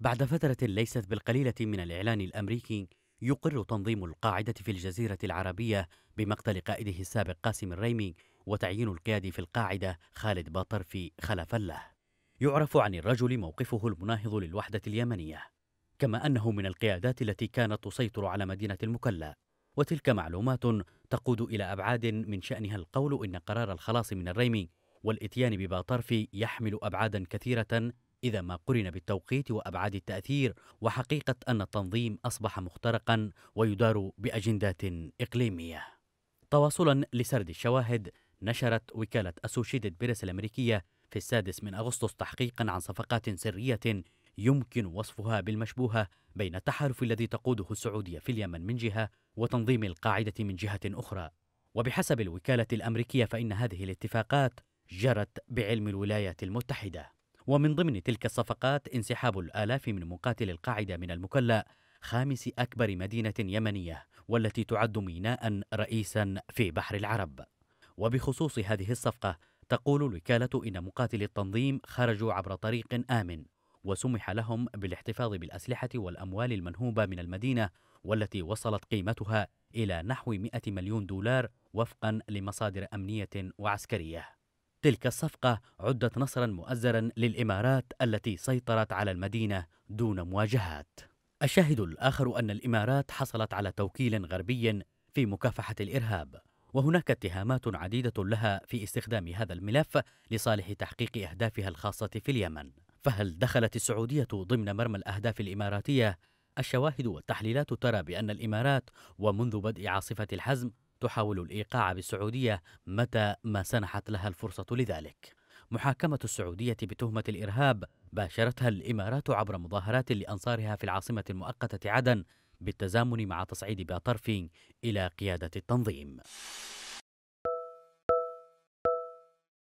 بعد فترة ليست بالقليلة من الإعلان الأمريكي يقر تنظيم القاعدة في الجزيرة العربية بمقتل قائده السابق قاسم الريمي وتعيين القيادي في القاعدة خالد باطر في خلفا له يعرف عن الرجل موقفه المناهض للوحدة اليمنية كما أنه من القيادات التي كانت تسيطر على مدينة المكلا وتلك معلومات تقود إلى أبعاد من شأنها القول إن قرار الخلاص من الريمي والإتيان بباطرفي يحمل أبعادا كثيرة إذا ما قرن بالتوقيت وأبعاد التأثير وحقيقة أن التنظيم أصبح مخترقا ويدار بأجندات إقليمية تواصلا لسرد الشواهد نشرت وكالة أسوشيتد بريس الأمريكية في السادس من أغسطس تحقيقا عن صفقات سرية يمكن وصفها بالمشبوهة بين التحالف الذي تقوده السعودية في اليمن من جهة وتنظيم القاعدة من جهة أخرى وبحسب الوكالة الأمريكية فإن هذه الاتفاقات جرت بعلم الولايات المتحدة ومن ضمن تلك الصفقات انسحاب الآلاف من مقاتل القاعدة من المكلا خامس أكبر مدينة يمنية والتي تعد ميناء رئيسا في بحر العرب وبخصوص هذه الصفقة تقول الوكالة إن مقاتلي التنظيم خرجوا عبر طريق آمن وسمح لهم بالاحتفاظ بالأسلحة والأموال المنهوبة من المدينة والتي وصلت قيمتها إلى نحو 100 مليون دولار وفقا لمصادر أمنية وعسكرية تلك الصفقة عدت نصرا مؤزرا للإمارات التي سيطرت على المدينة دون مواجهات الشاهد الآخر أن الإمارات حصلت على توكيل غربي في مكافحة الإرهاب وهناك اتهامات عديدة لها في استخدام هذا الملف لصالح تحقيق أهدافها الخاصة في اليمن فهل دخلت السعودية ضمن مرمى الأهداف الإماراتية؟ الشواهد والتحليلات ترى بأن الإمارات ومنذ بدء عاصفة الحزم تحاول الإيقاع بالسعودية متى ما سنحت لها الفرصة لذلك محاكمة السعودية بتهمة الإرهاب باشرتها الإمارات عبر مظاهرات لأنصارها في العاصمة المؤقتة عدن بالتزامن مع تصعيد باطرفين إلى قيادة التنظيم